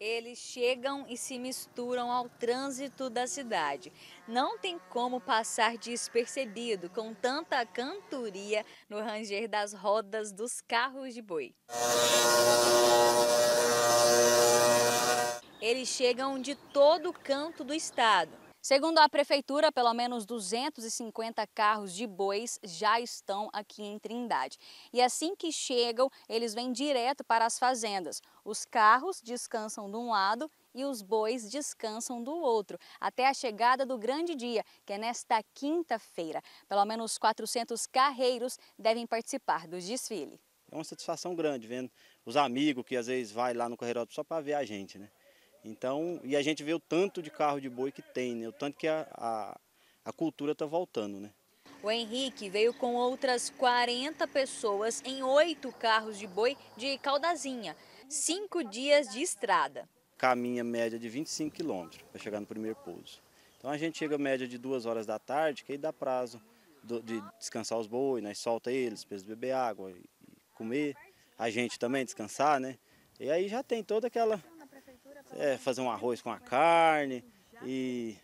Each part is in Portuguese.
eles chegam e se misturam ao trânsito da cidade. Não tem como passar despercebido com tanta cantoria no ranger das rodas dos carros de boi. Eles chegam de todo canto do estado Segundo a prefeitura, pelo menos 250 carros de bois já estão aqui em Trindade. E assim que chegam, eles vêm direto para as fazendas. Os carros descansam de um lado e os bois descansam do outro, até a chegada do grande dia, que é nesta quinta-feira. Pelo menos 400 carreiros devem participar do desfile. É uma satisfação grande vendo os amigos que às vezes vai lá no Correio só para ver a gente, né? Então, e a gente vê o tanto de carro de boi que tem, né? o tanto que a, a, a cultura está voltando. Né? O Henrique veio com outras 40 pessoas em oito carros de boi de Caldazinha, cinco dias de estrada. Caminha média de 25 quilômetros para chegar no primeiro pouso. Então a gente chega média de duas horas da tarde, que aí dá prazo do, de descansar os bois, nós né? solta eles para eles beber água e comer. A gente também descansar, né? E aí já tem toda aquela é, fazer um arroz com a carne e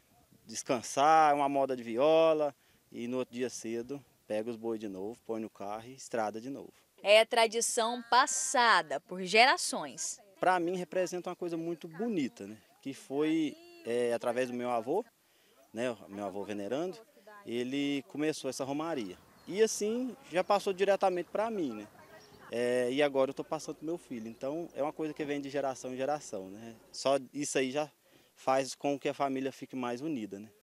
descansar, uma moda de viola e no outro dia cedo pega os bois de novo, põe no carro e estrada de novo. É a tradição passada por gerações. Para mim representa uma coisa muito bonita, né? Que foi é, através do meu avô, né? Meu avô venerando, ele começou essa romaria. E assim já passou diretamente para mim, né? É, e agora eu estou passando para meu filho. Então é uma coisa que vem de geração em geração. Né? Só isso aí já faz com que a família fique mais unida. Né?